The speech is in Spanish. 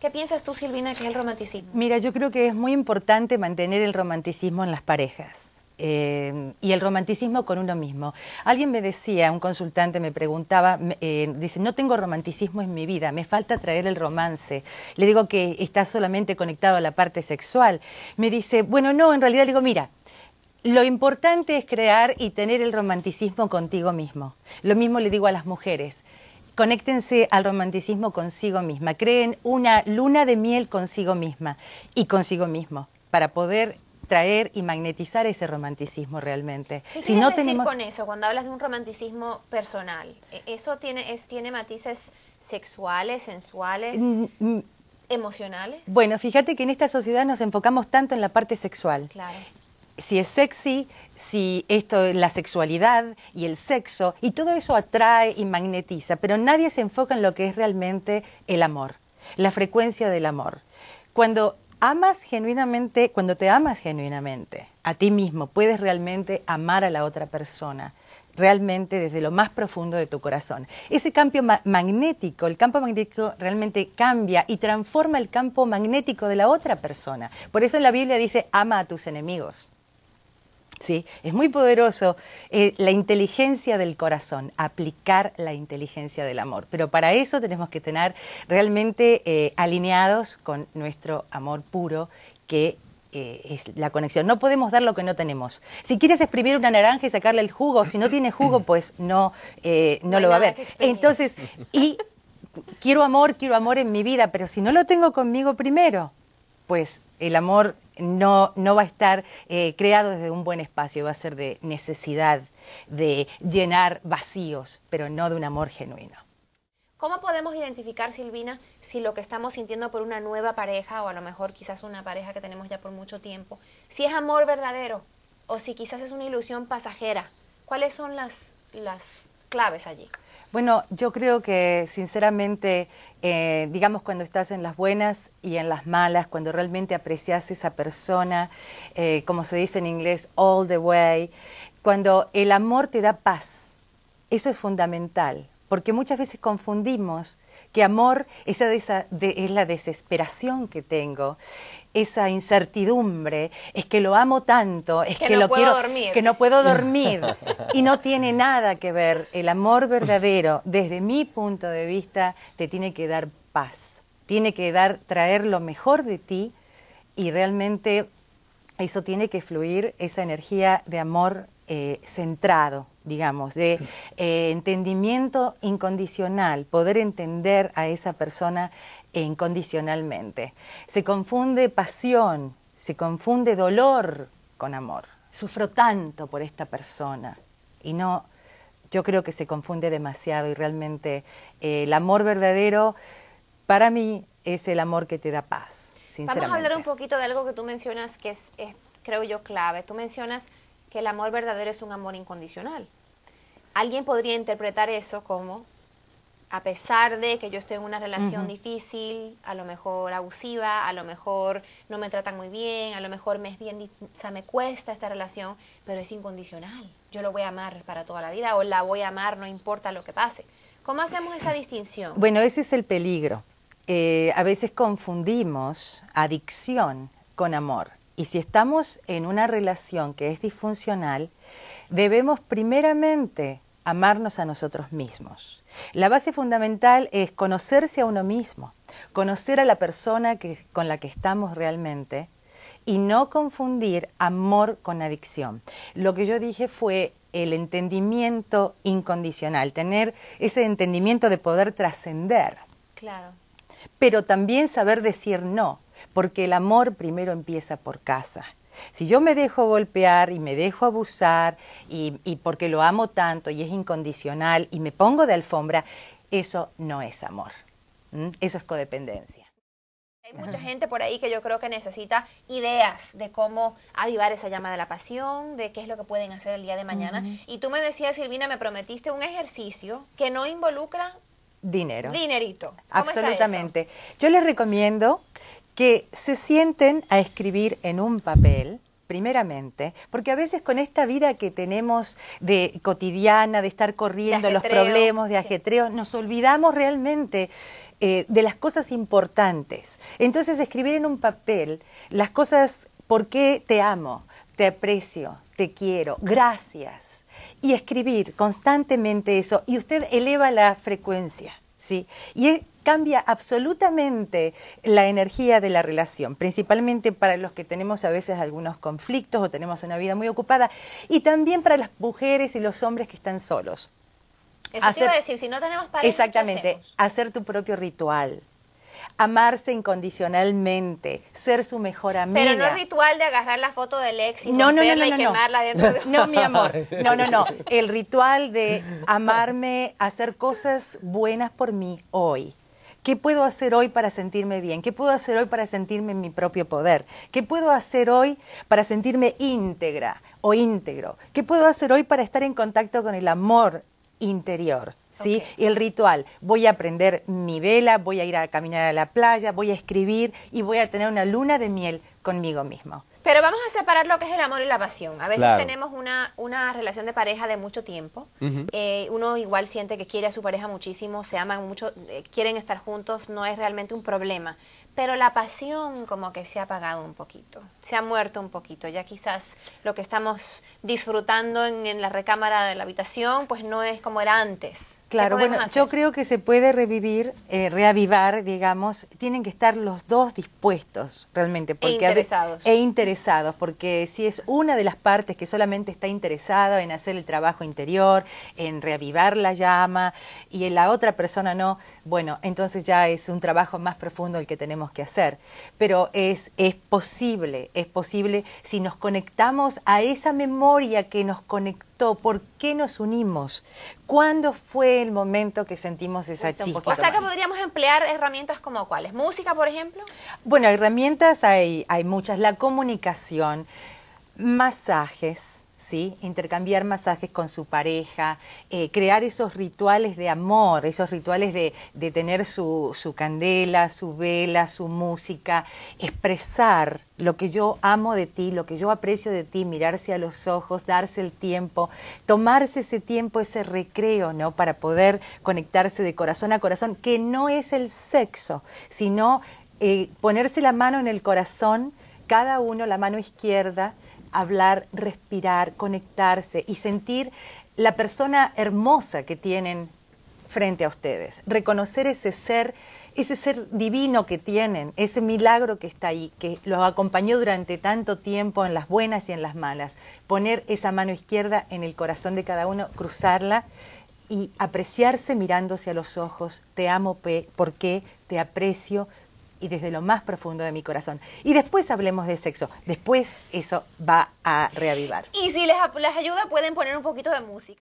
¿Qué piensas tú, Silvina, que es el romanticismo? Mira, yo creo que es muy importante mantener el romanticismo en las parejas. Eh, y el romanticismo con uno mismo. Alguien me decía, un consultante me preguntaba, eh, dice, no tengo romanticismo en mi vida, me falta traer el romance. Le digo que está solamente conectado a la parte sexual. Me dice, bueno, no, en realidad digo, mira, lo importante es crear y tener el romanticismo contigo mismo. Lo mismo le digo a las mujeres. Conéctense al romanticismo consigo misma, creen una luna de miel consigo misma y consigo mismo para poder traer y magnetizar ese romanticismo realmente. ¿Qué si no tenemos... con eso cuando hablas de un romanticismo personal? ¿E-, ¿Eso tiene, es, tiene matices sexuales, sensuales? ¿Emocionales? Bueno, fíjate que en esta sociedad nos enfocamos tanto en la parte sexual. Claro si es sexy, si esto es la sexualidad y el sexo, y todo eso atrae y magnetiza, pero nadie se enfoca en lo que es realmente el amor, la frecuencia del amor. Cuando amas genuinamente, cuando te amas genuinamente a ti mismo, puedes realmente amar a la otra persona realmente desde lo más profundo de tu corazón. Ese campo magnético, el campo magnético realmente cambia y transforma el campo magnético de la otra persona. Por eso la Biblia dice, ama a tus enemigos. Sí, es muy poderoso eh, la inteligencia del corazón, aplicar la inteligencia del amor. Pero para eso tenemos que tener realmente eh, alineados con nuestro amor puro, que eh, es la conexión. No podemos dar lo que no tenemos. Si quieres exprimir una naranja y sacarle el jugo, si no tiene jugo, pues no, no, lo va a ver. Entonces, y quiero amor, quiero amor en mi vida, pero si no lo tengo conmigo primero, pues el amor no, va a estar eh, creado desde un buen espacio, va a ser de necesidad, de llenar vacíos, pero no de un amor genuino. ¿Cómo podemos identificar, Silvina, si lo que estamos sintiendo por una nueva pareja o a lo mejor quizás una pareja que tenemos ya por mucho tiempo, si es amor verdadero o si quizás es una ilusión pasajera? ¿Cuáles son las claves allí? Bueno, yo creo que sinceramente, eh, digamos cuando estás en las buenas y en las malas, cuando realmente aprecias a esa persona, eh, como se dice en inglés, all the way, cuando el amor te da paz, eso es fundamental porque muchas veces confundimos que amor es, esa de, es la desesperación que tengo, esa incertidumbre, es que lo amo tanto, es que, no lo puedo quiero, dormir. que no puedo dormir. y no tiene nada que ver. El amor verdadero, desde mi punto de vista, te tiene que dar paz, tiene que dar, traer lo mejor de ti y realmente eso tiene que fluir, esa energía de amor eh, centrado, digamos, de eh, entendimiento incondicional, poder entender a esa persona incondicionalmente. Se confunde pasión, se confunde dolor con amor. Sufro tanto por esta persona y no, yo creo que se confunde demasiado y realmente eh, el amor verdadero para mí es el amor que te da paz, sinceramente. Vamos a hablar un poquito de algo que tú mencionas que es creo yo, clave. Tú mencionas que el amor verdadero es un amor incondicional. Alguien podría interpretar eso como, a pesar de que yo estoy en una relación difícil, a lo mejor abusiva, a lo mejor no me tratan muy bien, a lo mejor me es bien, me cuesta esta relación, pero es incondicional. Yo lo voy a amar para toda la vida o la voy a amar no importa lo que pase. ¿Cómo hacemos esa distinción? Bueno, ese es el peligro. Eh, a veces confundimos adicción con amor. Y si estamos en una relación que es disfuncional, debemos primeramente amarnos a nosotros mismos. La base fundamental es conocerse a uno mismo, conocer a la persona con la que estamos realmente y no confundir amor con adicción. Lo que yo dije fue el entendimiento incondicional, tener ese entendimiento de poder trascender. Claro pero también saber decir no, porque el amor primero empieza por casa. Si yo me dejo golpear y me dejo abusar y, porque lo amo tanto y es incondicional y me pongo de alfombra, eso no es amor, eso es codependencia. Hay mucha gente por ahí que yo creo que necesita ideas de cómo avivar esa llama de la pasión, de qué es lo que pueden hacer el día de mañana. Y tú me decías, Silvina, me prometiste un ejercicio que no involucra dinero. Dinerito. Absolutamente. Yo les recomiendo que se sienten a escribir en un papel primeramente, porque a veces con esta vida que tenemos de cotidiana, de estar corriendo, los problemas, de ajetreo, nos olvidamos realmente eh, de las cosas importantes. Entonces escribir en un papel las cosas, ¿por qué te amo? te aprecio, te quiero, gracias. Y escribir constantemente eso y usted eleva la frecuencia, ¿sí? Y e, cambia absolutamente la energía de la relación, principalmente para los que tenemos a veces algunos conflictos o tenemos una vida muy ocupada, y también para las mujeres y los hombres que están solos. Eso decir, si no tenemos pareja, Exactamente, hacer tu propio ritual, amarse incondicionalmente, ser su mejor amiga. Pero no es ritual de agarrar la foto del ex y y quemarla dentro de... No, mi amor, no, no, no. El ritual de amarme, hacer cosas buenas por mí hoy. ¿Qué puedo hacer hoy para sentirme bien? ¿Qué puedo hacer hoy para sentirme en mi propio poder? ¿Qué puedo hacer hoy para sentirme íntegra o íntegro? ¿Qué puedo hacer hoy para estar en contacto con el amor interior? ¿sí? El ritual, voy a prender mi vela, voy a ir a caminar a la playa, voy a escribir y voy a tener una luna de miel conmigo mismo. Pero vamos a separar lo que es el amor y la pasión. A veces tenemos una, una, relación de pareja de mucho tiempo. Eh, uno igual siente que quiere a su pareja muchísimo, se aman mucho, eh, quieren estar juntos, no es realmente un problema. Pero la pasión como que se ha apagado un poquito, se ha muerto un poquito. Ya quizás lo que estamos disfrutando en, en la recámara de la habitación pues no es como era antes. Claro, bueno, yo creo que se puede revivir, eh, reavivar, digamos, tienen que estar los dos dispuestos realmente. E porque e interesados. E interesados, porque si es una de las partes que solamente está interesada en hacer el trabajo interior, en reavivar la llama, y en la otra persona no, bueno, entonces ya es un trabajo más profundo el que tenemos que hacer. Pero es, es posible, es posible si nos conectamos a esa memoria que nos conectó ¿Por qué nos unimos? ¿Cuándo fue el momento que sentimos esa chispa? O sea podríamos emplear herramientas como cuáles, música por ejemplo. Bueno, herramientas hay muchas, la comunicación, masajes, ¿sí? intercambiar masajes con su pareja, eh, crear esos rituales de amor, esos rituales de, tener su, candela, su vela, su música, expresar lo que yo amo de ti, lo que yo aprecio de ti, mirarse a los ojos, darse el tiempo, tomarse ese tiempo, ese recreo, ¿no? Para poder conectarse de corazón a corazón, que no es el sexo, sino eh, ponerse la mano en el corazón, cada uno la mano izquierda, hablar, respirar, conectarse y sentir la persona hermosa que tienen frente a ustedes, reconocer ese ser, ese ser divino que tienen, ese milagro que está ahí, que los acompañó durante tanto tiempo en las buenas y en las malas, poner esa mano izquierda en el corazón de cada uno, cruzarla y apreciarse mirándose a los ojos, te amo P, porque te aprecio, y desde lo más profundo de mi corazón. Y después hablemos de sexo. Después eso va a reavivar. Y si les, les ayuda, pueden poner un poquito de música.